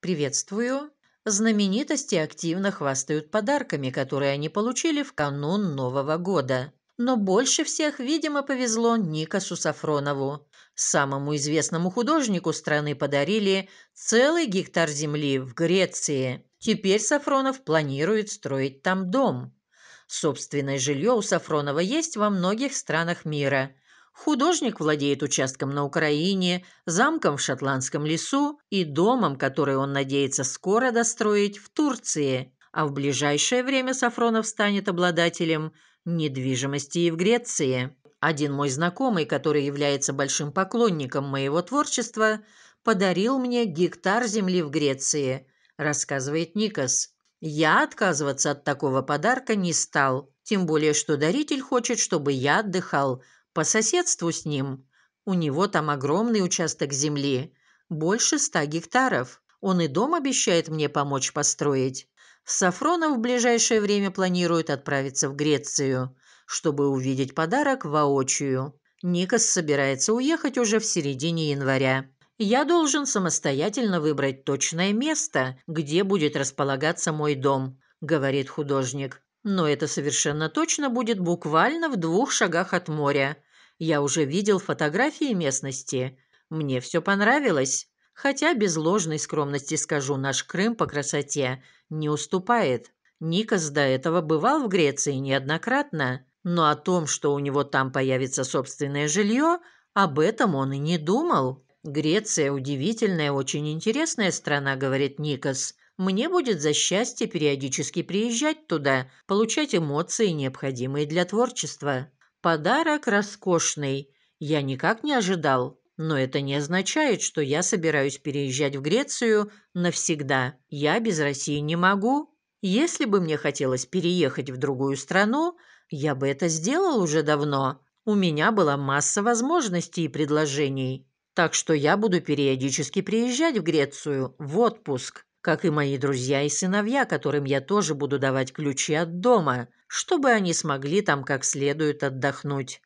«Приветствую». Знаменитости активно хвастают подарками, которые они получили в канун Нового года. Но больше всех, видимо, повезло Никасу Сафронову. Самому известному художнику страны подарили целый гектар земли в Греции. Теперь Сафронов планирует строить там дом. Собственное жилье у Сафронова есть во многих странах мира – Художник владеет участком на Украине, замком в шотландском лесу и домом, который он надеется скоро достроить в Турции, а в ближайшее время Сафронов станет обладателем недвижимости и в Греции. Один мой знакомый, который является большим поклонником моего творчества, подарил мне гектар земли в Греции, рассказывает Никас. Я отказываться от такого подарка не стал, тем более что даритель хочет, чтобы я отдыхал по соседству с ним. У него там огромный участок земли, больше ста гектаров. Он и дом обещает мне помочь построить. Сафронов в ближайшее время планирует отправиться в Грецию, чтобы увидеть подарок воочию. Никас собирается уехать уже в середине января. Я должен самостоятельно выбрать точное место, где будет располагаться мой дом, говорит художник. Но это совершенно точно будет буквально в двух шагах от моря. Я уже видел фотографии местности. Мне все понравилось. Хотя без ложной скромности скажу, наш Крым по красоте не уступает. Никос до этого бывал в Греции неоднократно, но о том, что у него там появится собственное жилье, об этом он и не думал. «Греция – удивительная, очень интересная страна», – говорит Никос. «Мне будет за счастье периодически приезжать туда, получать эмоции, необходимые для творчества». Подарок роскошный. Я никак не ожидал. Но это не означает, что я собираюсь переезжать в Грецию навсегда. Я без России не могу. Если бы мне хотелось переехать в другую страну, я бы это сделал уже давно. У меня была масса возможностей и предложений. Так что я буду периодически приезжать в Грецию в отпуск как и мои друзья и сыновья, которым я тоже буду давать ключи от дома, чтобы они смогли там как следует отдохнуть.